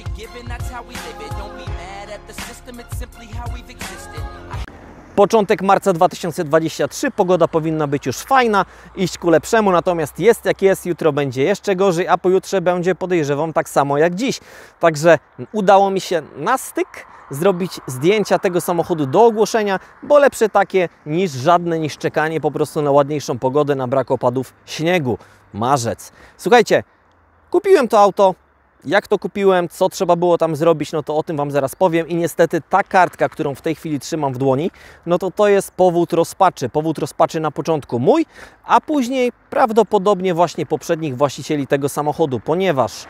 you're given, that's how we live it. Don't be mad at the system, it's simply how we've existed. Początek marca 2023, pogoda powinna być już fajna, iść ku lepszemu, natomiast jest jak jest, jutro będzie jeszcze gorzej, a pojutrze będzie podejrzewam tak samo jak dziś. Także udało mi się na styk zrobić zdjęcia tego samochodu do ogłoszenia, bo lepsze takie niż żadne, niż czekanie po prostu na ładniejszą pogodę, na brak opadów śniegu. Marzec. Słuchajcie, kupiłem to auto, jak to kupiłem, co trzeba było tam zrobić, no to o tym Wam zaraz powiem. I niestety ta kartka, którą w tej chwili trzymam w dłoni, no to to jest powód rozpaczy. Powód rozpaczy na początku mój, a później prawdopodobnie właśnie poprzednich właścicieli tego samochodu, ponieważ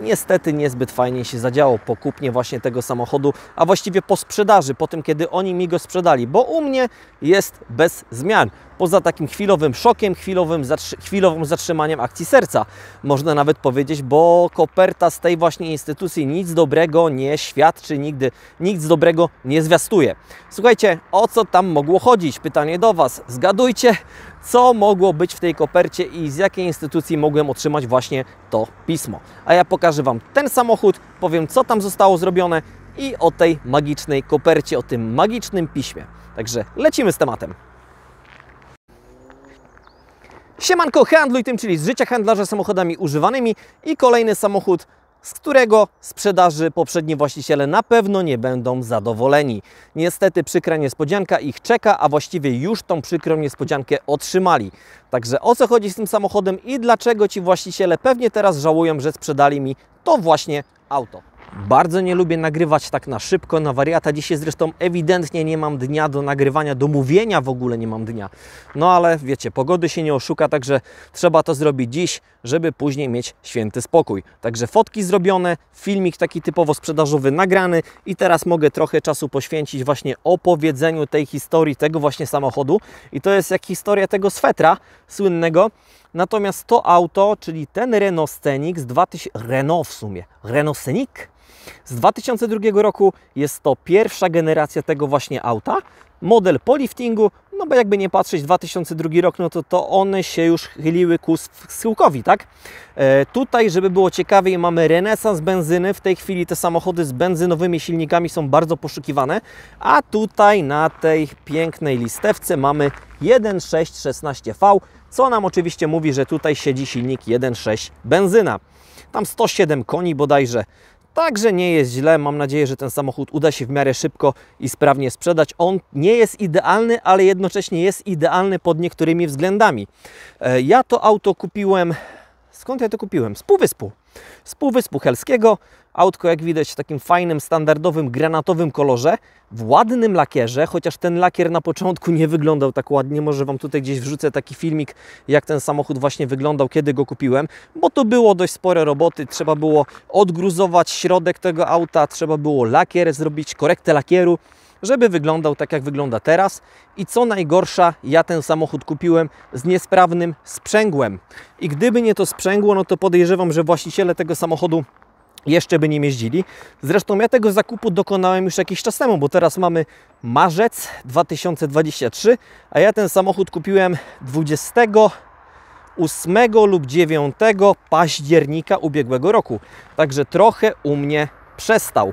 niestety niezbyt fajnie się zadziało po kupnie właśnie tego samochodu, a właściwie po sprzedaży, po tym kiedy oni mi go sprzedali, bo u mnie jest bez zmian poza takim chwilowym szokiem, chwilowym, zatrzy chwilowym zatrzymaniem akcji serca, można nawet powiedzieć, bo koperta z tej właśnie instytucji nic dobrego nie świadczy nigdy, nic dobrego nie zwiastuje. Słuchajcie, o co tam mogło chodzić? Pytanie do Was. Zgadujcie, co mogło być w tej kopercie i z jakiej instytucji mogłem otrzymać właśnie to pismo. A ja pokażę Wam ten samochód, powiem co tam zostało zrobione i o tej magicznej kopercie, o tym magicznym piśmie. Także lecimy z tematem. Siemanko, handluj tym, czyli z życia handlarza samochodami używanymi i kolejny samochód, z którego sprzedaży poprzedni właściciele na pewno nie będą zadowoleni. Niestety przykra niespodzianka ich czeka, a właściwie już tą przykrą niespodziankę otrzymali. Także o co chodzi z tym samochodem i dlaczego ci właściciele pewnie teraz żałują, że sprzedali mi to właśnie auto. Bardzo nie lubię nagrywać tak na szybko, na wariata. Dzisiaj zresztą ewidentnie nie mam dnia do nagrywania, do mówienia w ogóle nie mam dnia. No ale wiecie, pogody się nie oszuka, także trzeba to zrobić dziś, żeby później mieć święty spokój. Także fotki zrobione, filmik taki typowo sprzedażowy nagrany i teraz mogę trochę czasu poświęcić właśnie opowiedzeniu tej historii tego właśnie samochodu. I to jest jak historia tego swetra słynnego, Natomiast to auto, czyli ten Renault Scenic z 2000... Renault w sumie. Renault Scenic? Z 2002 roku jest to pierwsza generacja tego właśnie auta. Model po liftingu, no bo jakby nie patrzeć, 2002 rok, no to, to one się już chyliły ku schyłkowi, tak? E, tutaj, żeby było ciekawiej, mamy renesans benzyny. W tej chwili te samochody z benzynowymi silnikami są bardzo poszukiwane, a tutaj na tej pięknej listewce mamy 1.6.16V, co nam oczywiście mówi, że tutaj siedzi silnik 1.6 benzyna. Tam 107 koni bodajże, Także nie jest źle. Mam nadzieję, że ten samochód uda się w miarę szybko i sprawnie sprzedać. On nie jest idealny, ale jednocześnie jest idealny pod niektórymi względami. E, ja to auto kupiłem. Skąd ja to kupiłem? Z Półwyspu. Z Półwyspu Helskiego. Autko jak widać w takim fajnym, standardowym, granatowym kolorze, w ładnym lakierze, chociaż ten lakier na początku nie wyglądał tak ładnie. Może Wam tutaj gdzieś wrzucę taki filmik, jak ten samochód właśnie wyglądał, kiedy go kupiłem, bo to było dość spore roboty. Trzeba było odgruzować środek tego auta, trzeba było lakier zrobić, korektę lakieru, żeby wyglądał tak, jak wygląda teraz. I co najgorsza, ja ten samochód kupiłem z niesprawnym sprzęgłem. I gdyby nie to sprzęgło, no to podejrzewam, że właściciele tego samochodu jeszcze by nie jeździli. Zresztą ja tego zakupu dokonałem już jakiś czas temu, bo teraz mamy marzec 2023, a ja ten samochód kupiłem 28 lub 9 października ubiegłego roku. Także trochę u mnie przestał.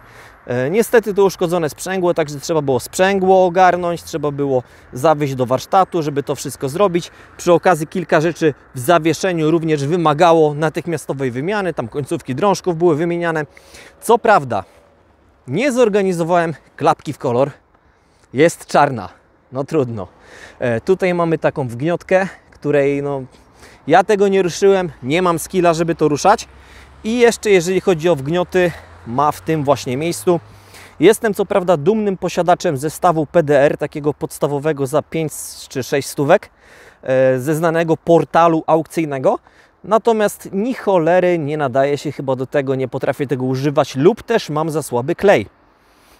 E, niestety to uszkodzone sprzęgło, także trzeba było sprzęgło ogarnąć, trzeba było zawieźć do warsztatu, żeby to wszystko zrobić. Przy okazji kilka rzeczy w zawieszeniu również wymagało natychmiastowej wymiany, tam końcówki drążków były wymieniane. Co prawda, nie zorganizowałem klapki w kolor, jest czarna, no trudno. E, tutaj mamy taką wgniotkę, której no, ja tego nie ruszyłem, nie mam skilla, żeby to ruszać. I jeszcze jeżeli chodzi o wgnioty, ma w tym właśnie miejscu. Jestem co prawda dumnym posiadaczem zestawu PDR, takiego podstawowego za 5 czy 6 stówek e, ze znanego portalu aukcyjnego. Natomiast ni cholery nie nadaje się chyba do tego, nie potrafię tego używać lub też mam za słaby klej.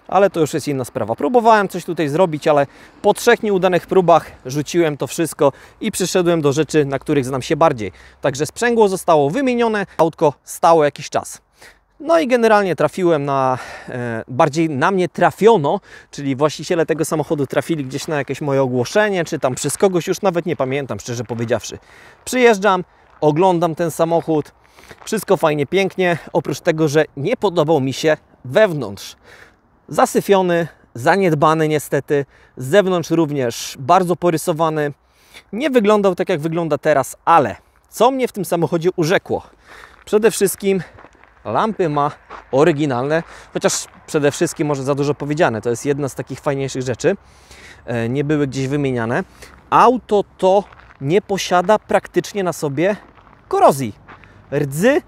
Ale to już jest inna sprawa. Próbowałem coś tutaj zrobić, ale po trzech nieudanych próbach rzuciłem to wszystko i przyszedłem do rzeczy, na których znam się bardziej. Także sprzęgło zostało wymienione, autko stało jakiś czas. No i generalnie trafiłem na, e, bardziej na mnie trafiono, czyli właściciele tego samochodu trafili gdzieś na jakieś moje ogłoszenie, czy tam przez kogoś, już nawet nie pamiętam, szczerze powiedziawszy. Przyjeżdżam, oglądam ten samochód, wszystko fajnie, pięknie, oprócz tego, że nie podobał mi się wewnątrz. Zasyfiony, zaniedbany niestety, z zewnątrz również bardzo porysowany. Nie wyglądał tak, jak wygląda teraz, ale co mnie w tym samochodzie urzekło? Przede wszystkim lampy ma oryginalne, chociaż przede wszystkim może za dużo powiedziane. To jest jedna z takich fajniejszych rzeczy. E, nie były gdzieś wymieniane. Auto to nie posiada praktycznie na sobie korozji. Rdzy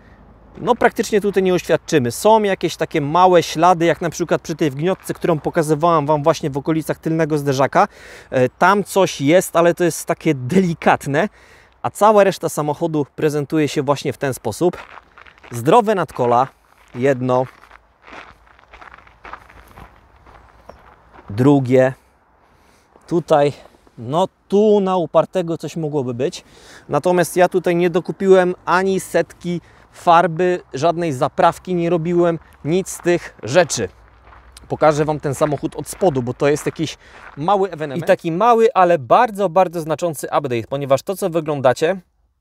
no praktycznie tutaj nie oświadczymy. Są jakieś takie małe ślady, jak na przykład przy tej wgniotce, którą pokazywałam Wam właśnie w okolicach tylnego zderzaka. E, tam coś jest, ale to jest takie delikatne, a cała reszta samochodu prezentuje się właśnie w ten sposób. Zdrowe nadkola, jedno. Drugie. Tutaj, no tu na upartego coś mogłoby być. Natomiast ja tutaj nie dokupiłem ani setki farby, żadnej zaprawki, nie robiłem nic z tych rzeczy pokażę Wam ten samochód od spodu, bo to jest jakiś mały event. I taki mały, ale bardzo, bardzo znaczący update, ponieważ to, co wyglądacie,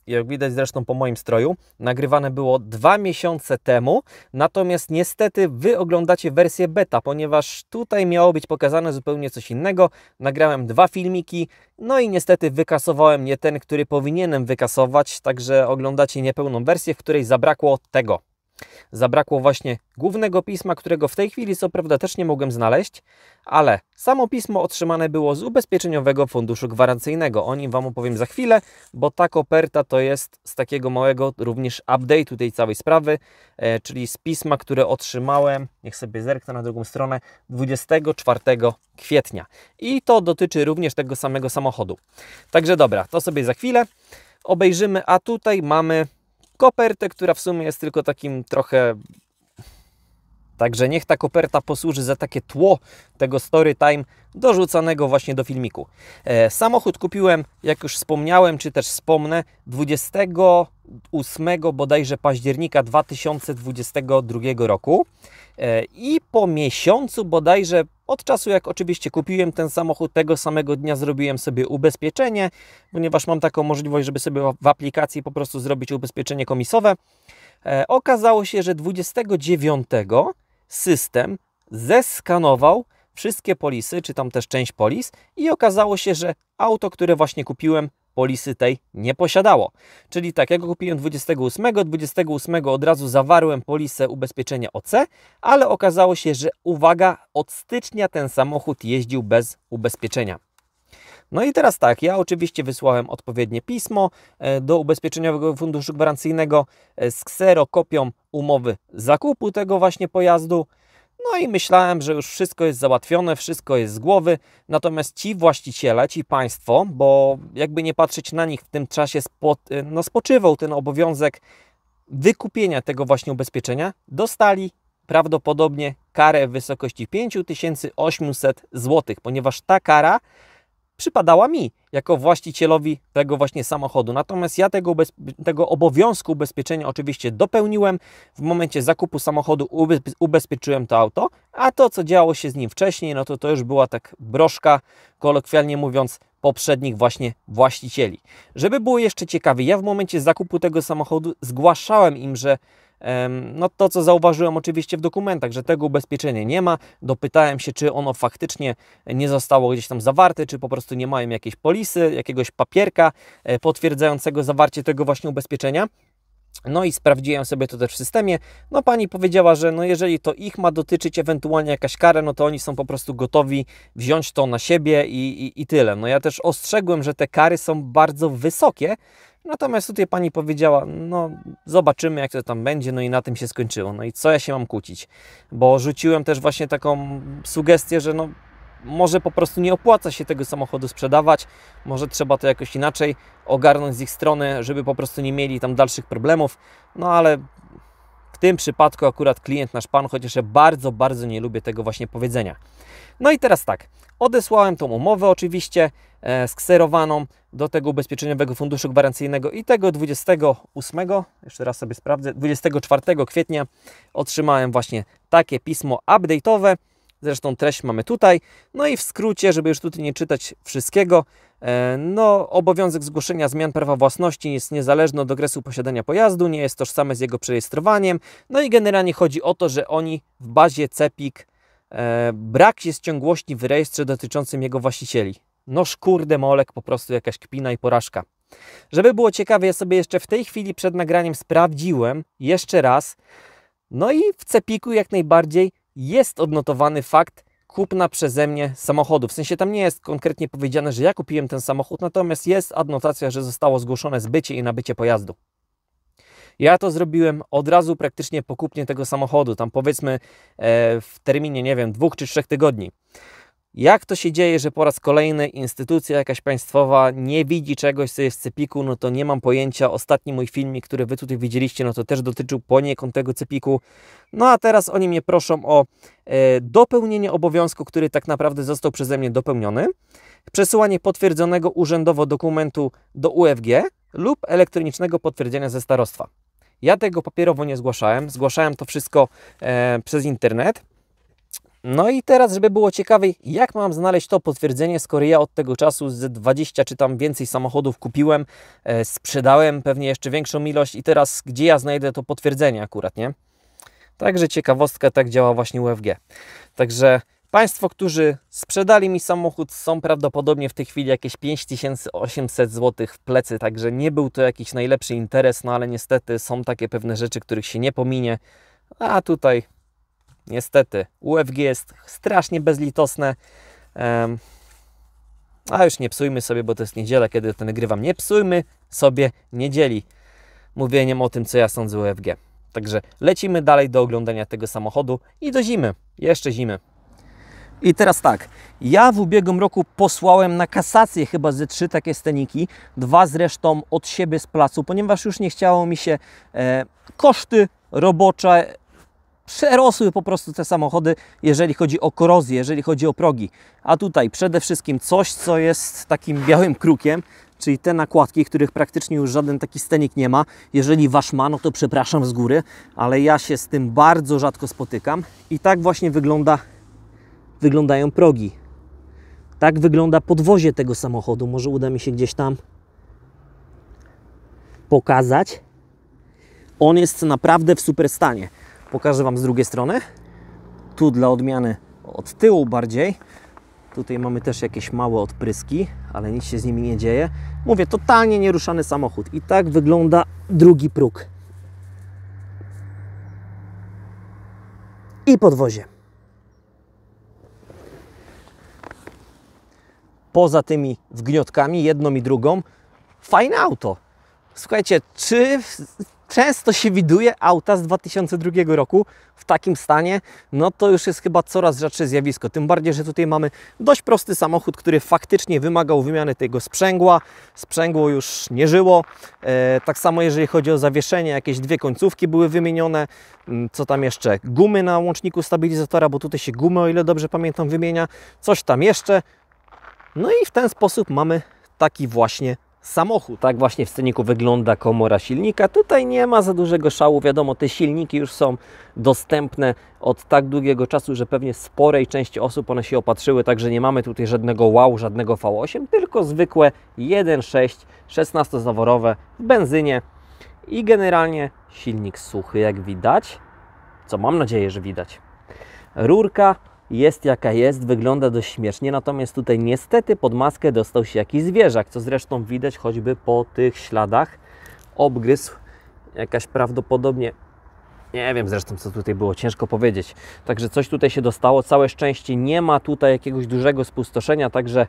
jak widać zresztą po moim stroju, nagrywane było dwa miesiące temu, natomiast niestety Wy oglądacie wersję beta, ponieważ tutaj miało być pokazane zupełnie coś innego. Nagrałem dwa filmiki, no i niestety wykasowałem nie ten, który powinienem wykasować, także oglądacie niepełną wersję, w której zabrakło tego. Zabrakło właśnie głównego pisma, którego w tej chwili co prawda też nie mogłem znaleźć, ale samo pismo otrzymane było z Ubezpieczeniowego Funduszu Gwarancyjnego. O nim Wam opowiem za chwilę, bo ta koperta to jest z takiego małego również update'u tej całej sprawy, e, czyli z pisma, które otrzymałem, niech sobie zerknę na drugą stronę, 24 kwietnia. I to dotyczy również tego samego samochodu. Także dobra, to sobie za chwilę obejrzymy, a tutaj mamy kopertę, która w sumie jest tylko takim trochę... Także niech ta koperta posłuży za takie tło tego story time dorzucanego właśnie do filmiku. E, samochód kupiłem, jak już wspomniałem, czy też wspomnę, 28 bodajże października 2022 roku e, i po miesiącu bodajże od czasu jak oczywiście kupiłem ten samochód, tego samego dnia zrobiłem sobie ubezpieczenie, ponieważ mam taką możliwość, żeby sobie w aplikacji po prostu zrobić ubezpieczenie komisowe. E, okazało się, że 29 system zeskanował wszystkie polisy, czy tam też część polis i okazało się, że auto, które właśnie kupiłem polisy tej nie posiadało. Czyli tak, ja go kupiłem 28, 28 od razu zawarłem polisę ubezpieczenia OC, ale okazało się, że uwaga, od stycznia ten samochód jeździł bez ubezpieczenia. No i teraz tak, ja oczywiście wysłałem odpowiednie pismo e, do Ubezpieczeniowego Funduszu Gwarancyjnego e, z ksero kopią umowy zakupu tego właśnie pojazdu. No i myślałem, że już wszystko jest załatwione, wszystko jest z głowy. Natomiast ci właściciele, ci państwo, bo jakby nie patrzeć na nich w tym czasie, spo, y, no spoczywał ten obowiązek wykupienia tego właśnie ubezpieczenia, dostali prawdopodobnie karę w wysokości 5800 zł, ponieważ ta kara przypadała mi jako właścicielowi tego właśnie samochodu. Natomiast ja tego, tego obowiązku ubezpieczenia oczywiście dopełniłem. W momencie zakupu samochodu ubezpieczyłem to auto, a to co działo się z nim wcześniej, no to to już była tak broszka, kolokwialnie mówiąc, poprzednich właśnie właścicieli. Żeby było jeszcze ciekawie, ja w momencie zakupu tego samochodu zgłaszałem im, że no to, co zauważyłem oczywiście w dokumentach, że tego ubezpieczenia nie ma, dopytałem się, czy ono faktycznie nie zostało gdzieś tam zawarte, czy po prostu nie mają jakiejś polisy, jakiegoś papierka e, potwierdzającego zawarcie tego właśnie ubezpieczenia. No i sprawdziłem sobie to też w systemie. No pani powiedziała, że no jeżeli to ich ma dotyczyć ewentualnie jakaś kara, no to oni są po prostu gotowi wziąć to na siebie i, i, i tyle. No ja też ostrzegłem, że te kary są bardzo wysokie, Natomiast tutaj pani powiedziała, no zobaczymy jak to tam będzie, no i na tym się skończyło. No i co ja się mam kłócić? Bo rzuciłem też właśnie taką sugestię, że no może po prostu nie opłaca się tego samochodu sprzedawać, może trzeba to jakoś inaczej ogarnąć z ich strony, żeby po prostu nie mieli tam dalszych problemów. No ale w tym przypadku akurat klient nasz pan, chociaż ja bardzo, bardzo nie lubię tego właśnie powiedzenia. No i teraz tak, odesłałem tą umowę oczywiście e, skserowaną, do tego ubezpieczeniowego funduszu gwarancyjnego i tego 28, jeszcze raz sobie sprawdzę, 24 kwietnia otrzymałem właśnie takie pismo update'owe. Zresztą treść mamy tutaj. No i w skrócie, żeby już tutaj nie czytać wszystkiego, e, no obowiązek zgłoszenia zmian prawa własności jest niezależny od okresu posiadania pojazdu, nie jest tożsame z jego przerejestrowaniem. No i generalnie chodzi o to, że oni w bazie CEPIK e, brak jest ciągłości w rejestrze dotyczącym jego właścicieli. No szkurde molek, po prostu jakaś kpina i porażka. Żeby było ciekawe, ja sobie jeszcze w tej chwili przed nagraniem sprawdziłem jeszcze raz. No i w cepiku jak najbardziej jest odnotowany fakt kupna przeze mnie samochodu. W sensie tam nie jest konkretnie powiedziane, że ja kupiłem ten samochód, natomiast jest adnotacja, że zostało zgłoszone zbycie i nabycie pojazdu. Ja to zrobiłem od razu praktycznie po kupnie tego samochodu, tam powiedzmy e, w terminie, nie wiem, dwóch czy trzech tygodni. Jak to się dzieje, że po raz kolejny instytucja jakaś państwowa nie widzi czegoś, co jest w cepiku, no to nie mam pojęcia. Ostatni mój filmik, który Wy tutaj widzieliście, no to też dotyczył poniekąd tego cepiku. No a teraz oni mnie proszą o e, dopełnienie obowiązku, który tak naprawdę został przeze mnie dopełniony, przesyłanie potwierdzonego urzędowo dokumentu do UFG lub elektronicznego potwierdzenia ze starostwa. Ja tego papierowo nie zgłaszałem, zgłaszałem to wszystko e, przez internet. No i teraz, żeby było ciekawiej, jak mam znaleźć to potwierdzenie, skoro ja od tego czasu z 20 czy tam więcej samochodów kupiłem, e, sprzedałem pewnie jeszcze większą ilość i teraz gdzie ja znajdę to potwierdzenie akurat, nie? Także ciekawostka, tak działa właśnie UFG. Także Państwo, którzy sprzedali mi samochód, są prawdopodobnie w tej chwili jakieś 5800 zł w plecy, także nie był to jakiś najlepszy interes, no ale niestety są takie pewne rzeczy, których się nie pominie, a tutaj Niestety, UFG jest strasznie bezlitosne. Um, a już nie psujmy sobie, bo to jest niedziela, kiedy to nagrywam. Nie psujmy sobie niedzieli mówieniem o tym, co ja sądzę UFG. Także lecimy dalej do oglądania tego samochodu i do zimy, jeszcze zimy. I teraz tak, ja w ubiegłym roku posłałem na kasację chyba ze trzy takie steniki, dwa zresztą od siebie z placu, ponieważ już nie chciało mi się e, koszty robocze przerosły po prostu te samochody, jeżeli chodzi o korozję, jeżeli chodzi o progi. A tutaj przede wszystkim coś, co jest takim białym krukiem, czyli te nakładki, których praktycznie już żaden taki stenik nie ma. Jeżeli Wasz ma, no to przepraszam z góry, ale ja się z tym bardzo rzadko spotykam. I tak właśnie wygląda, wyglądają progi. Tak wygląda podwozie tego samochodu. Może uda mi się gdzieś tam pokazać. On jest naprawdę w super stanie. Pokażę Wam z drugiej strony. Tu dla odmiany od tyłu bardziej. Tutaj mamy też jakieś małe odpryski, ale nic się z nimi nie dzieje. Mówię, totalnie nieruszany samochód. I tak wygląda drugi próg. I podwozie. Poza tymi wgniotkami, jedną i drugą, fajne auto. Słuchajcie, czy często się widuje auta z 2002 roku w takim stanie, no to już jest chyba coraz rzadsze zjawisko. Tym bardziej, że tutaj mamy dość prosty samochód, który faktycznie wymagał wymiany tego sprzęgła. Sprzęgło już nie żyło. E, tak samo jeżeli chodzi o zawieszenie, jakieś dwie końcówki były wymienione. Mm, co tam jeszcze? Gumy na łączniku stabilizatora, bo tutaj się gumy, o ile dobrze pamiętam, wymienia. Coś tam jeszcze. No i w ten sposób mamy taki właśnie samochód. Tak właśnie w sceniku wygląda komora silnika. Tutaj nie ma za dużego szału. Wiadomo, te silniki już są dostępne od tak długiego czasu, że pewnie sporej części osób one się opatrzyły, także nie mamy tutaj żadnego wow, żadnego V8, tylko zwykłe 1.6 16-zaworowe w benzynie i generalnie silnik suchy, jak widać, co mam nadzieję, że widać. Rurka jest jaka jest, wygląda dość śmiesznie, natomiast tutaj niestety pod maskę dostał się jakiś zwierzak, co zresztą widać choćby po tych śladach. Obgryzł jakaś prawdopodobnie, nie wiem zresztą co tutaj było, ciężko powiedzieć. Także coś tutaj się dostało, całe szczęście nie ma tutaj jakiegoś dużego spustoszenia, także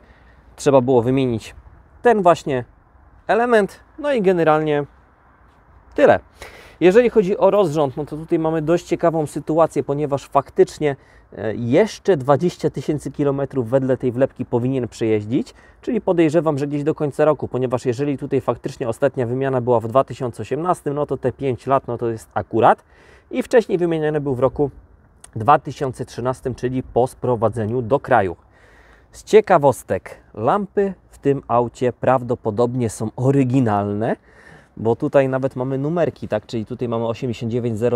trzeba było wymienić ten właśnie element, no i generalnie tyle. Jeżeli chodzi o rozrząd, no to tutaj mamy dość ciekawą sytuację, ponieważ faktycznie e, jeszcze 20 tysięcy kilometrów wedle tej wlepki powinien przejeździć, czyli podejrzewam, że gdzieś do końca roku, ponieważ jeżeli tutaj faktycznie ostatnia wymiana była w 2018, no to te 5 lat, no to jest akurat i wcześniej wymieniany był w roku 2013, czyli po sprowadzeniu do kraju. Z ciekawostek, lampy w tym aucie prawdopodobnie są oryginalne, bo tutaj nawet mamy numerki, tak? Czyli tutaj mamy 8900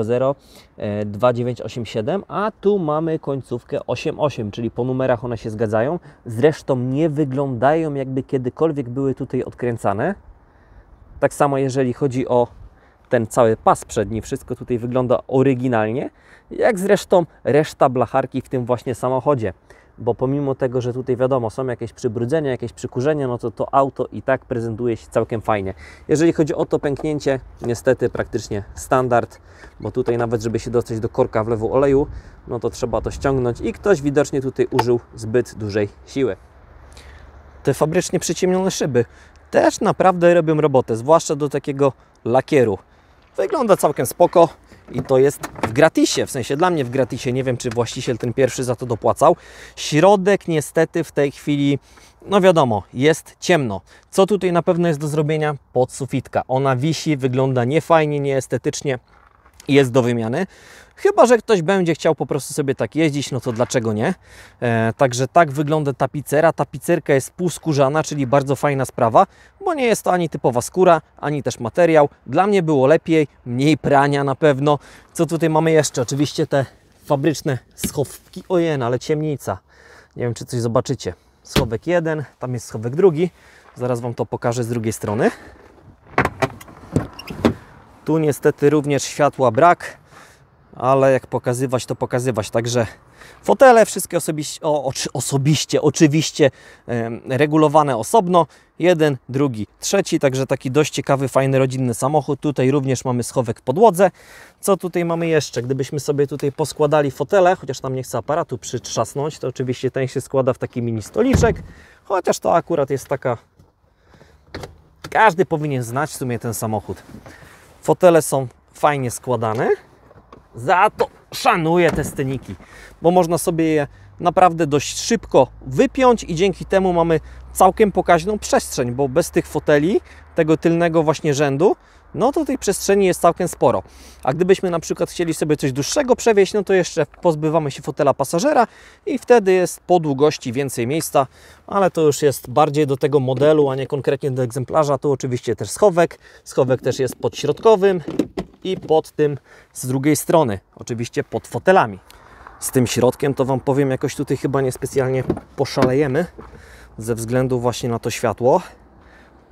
2987, e, a tu mamy końcówkę 88, czyli po numerach one się zgadzają. Zresztą nie wyglądają jakby kiedykolwiek były tutaj odkręcane. Tak samo jeżeli chodzi o ten cały pas przedni, wszystko tutaj wygląda oryginalnie, jak zresztą reszta blacharki w tym właśnie samochodzie bo pomimo tego, że tutaj wiadomo, są jakieś przybrudzenia, jakieś przykurzenia, no to to auto i tak prezentuje się całkiem fajnie. Jeżeli chodzi o to pęknięcie, niestety praktycznie standard, bo tutaj nawet, żeby się dostać do korka wlewu oleju, no to trzeba to ściągnąć i ktoś widocznie tutaj użył zbyt dużej siły. Te fabrycznie przyciemnione szyby też naprawdę robią robotę, zwłaszcza do takiego lakieru. Wygląda całkiem spoko, i to jest w gratisie, w sensie dla mnie w gratisie, nie wiem czy właściciel ten pierwszy za to dopłacał. Środek niestety w tej chwili, no wiadomo, jest ciemno. Co tutaj na pewno jest do zrobienia? Podsufitka. Ona wisi, wygląda niefajnie, nieestetycznie jest do wymiany. Chyba, że ktoś będzie chciał po prostu sobie tak jeździć, no to dlaczego nie? E, także tak wygląda tapicera. Tapicerka jest półskórzana, czyli bardzo fajna sprawa, bo nie jest to ani typowa skóra, ani też materiał. Dla mnie było lepiej, mniej prania na pewno. Co tutaj mamy jeszcze? Oczywiście te fabryczne schowki. Ojen, no ale ciemnica. Nie wiem, czy coś zobaczycie. Schowek jeden, tam jest schowek drugi. Zaraz Wam to pokażę z drugiej strony. Tu niestety również światła brak, ale jak pokazywać, to pokazywać. Także fotele wszystkie osobiście, o, osobiście oczywiście regulowane osobno. Jeden, drugi, trzeci, także taki dość ciekawy, fajny, rodzinny samochód. Tutaj również mamy schowek w podłodze. Co tutaj mamy jeszcze? Gdybyśmy sobie tutaj poskładali fotele, chociaż tam nie chcę aparatu przytrzasnąć, to oczywiście ten się składa w taki mini stoliczek, chociaż to akurat jest taka... Każdy powinien znać w sumie ten samochód. Fotele są fajnie składane. Za to szanuję te styniki, bo można sobie je naprawdę dość szybko wypiąć i dzięki temu mamy całkiem pokaźną przestrzeń, bo bez tych foteli, tego tylnego właśnie rzędu, no to tej przestrzeni jest całkiem sporo. A gdybyśmy na przykład chcieli sobie coś dłuższego przewieźć, no to jeszcze pozbywamy się fotela pasażera i wtedy jest po długości więcej miejsca, ale to już jest bardziej do tego modelu, a nie konkretnie do egzemplarza. Tu oczywiście też schowek. Schowek też jest pod środkowym i pod tym z drugiej strony, oczywiście pod fotelami. Z tym środkiem to Wam powiem, jakoś tutaj chyba niespecjalnie poszalejemy ze względu właśnie na to światło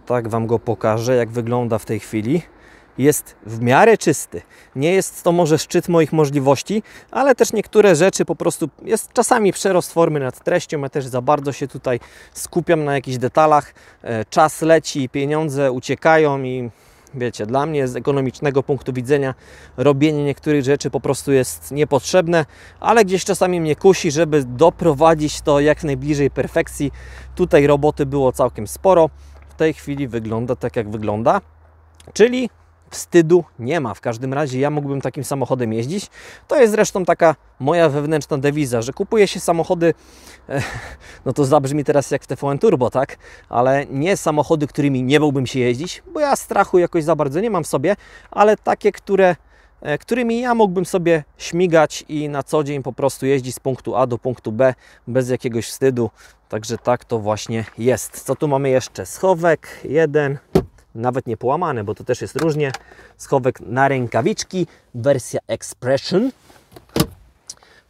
tak Wam go pokażę, jak wygląda w tej chwili. Jest w miarę czysty. Nie jest to może szczyt moich możliwości, ale też niektóre rzeczy po prostu jest czasami przerost formy nad treścią. Ja też za bardzo się tutaj skupiam na jakichś detalach. E, czas leci, pieniądze uciekają i wiecie, dla mnie z ekonomicznego punktu widzenia robienie niektórych rzeczy po prostu jest niepotrzebne, ale gdzieś czasami mnie kusi, żeby doprowadzić to jak najbliżej perfekcji. Tutaj roboty było całkiem sporo tej chwili wygląda tak, jak wygląda. Czyli wstydu nie ma. W każdym razie ja mógłbym takim samochodem jeździć. To jest zresztą taka moja wewnętrzna dewiza, że kupuje się samochody, eh, no to zabrzmi teraz jak w TVN Turbo, tak? Ale nie samochody, którymi nie byłbym się jeździć, bo ja strachu jakoś za bardzo nie mam w sobie, ale takie, które E, którymi ja mógłbym sobie śmigać i na co dzień po prostu jeździć z punktu A do punktu B bez jakiegoś wstydu. Także tak to właśnie jest. Co tu mamy jeszcze? Schowek jeden, nawet nie połamany, bo to też jest różnie. Schowek na rękawiczki, wersja Expression.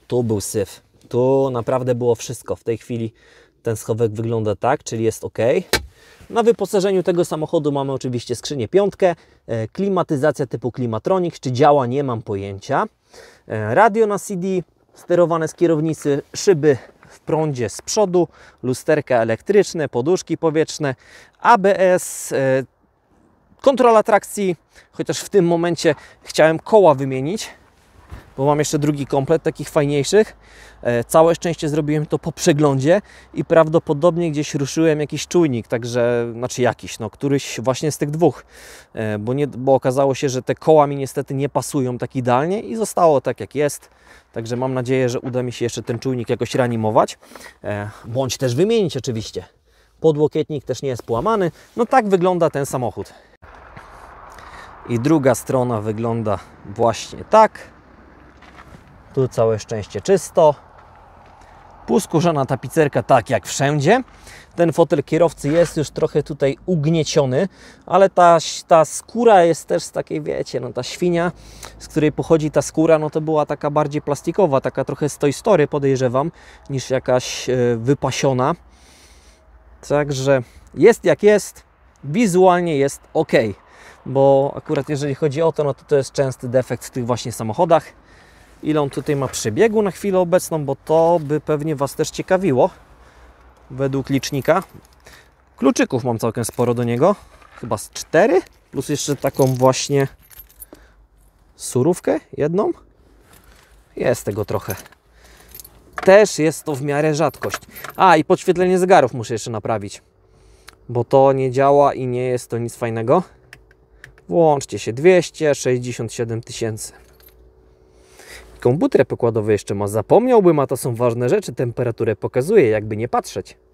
Tu był syf. Tu naprawdę było wszystko. W tej chwili ten schowek wygląda tak, czyli jest ok. Na wyposażeniu tego samochodu mamy oczywiście skrzynię piątkę, e, klimatyzacja typu Klimatronic, czy działa, nie mam pojęcia. E, radio na CD, sterowane z kierownicy, szyby w prądzie z przodu, lusterka elektryczne, poduszki powietrzne, ABS, e, kontrola trakcji, chociaż w tym momencie chciałem koła wymienić, bo mam jeszcze drugi komplet takich fajniejszych. E, całe szczęście zrobiłem to po przeglądzie i prawdopodobnie gdzieś ruszyłem jakiś czujnik, także, znaczy jakiś, no któryś właśnie z tych dwóch, e, bo, nie, bo okazało się, że te koła mi niestety nie pasują tak idealnie i zostało tak jak jest. Także mam nadzieję, że uda mi się jeszcze ten czujnik jakoś reanimować, e, bądź też wymienić oczywiście. Podłokietnik też nie jest połamany. No tak wygląda ten samochód. I druga strona wygląda właśnie tak. Tu całe szczęście czysto. Puskurzona tapicerka, tak jak wszędzie. Ten fotel kierowcy jest już trochę tutaj ugnieciony, ale ta, ta skóra jest też z takiej, wiecie, no ta świnia, z której pochodzi ta skóra, no to była taka bardziej plastikowa, taka trochę z tej Story podejrzewam, niż jakaś e, wypasiona. Także jest jak jest, wizualnie jest ok, bo akurat jeżeli chodzi o to, no to to jest częsty defekt w tych właśnie samochodach ile on tutaj ma przebiegu na chwilę obecną, bo to by pewnie Was też ciekawiło według licznika. Kluczyków mam całkiem sporo do niego, chyba z 4, plus jeszcze taką właśnie surówkę jedną. Jest tego trochę. Też jest to w miarę rzadkość. A, i podświetlenie zegarów muszę jeszcze naprawić, bo to nie działa i nie jest to nic fajnego. Włączcie się, 267 tysięcy komputer pokładowy jeszcze ma. Zapomniałbym, a to są ważne rzeczy, temperaturę pokazuje, jakby nie patrzeć.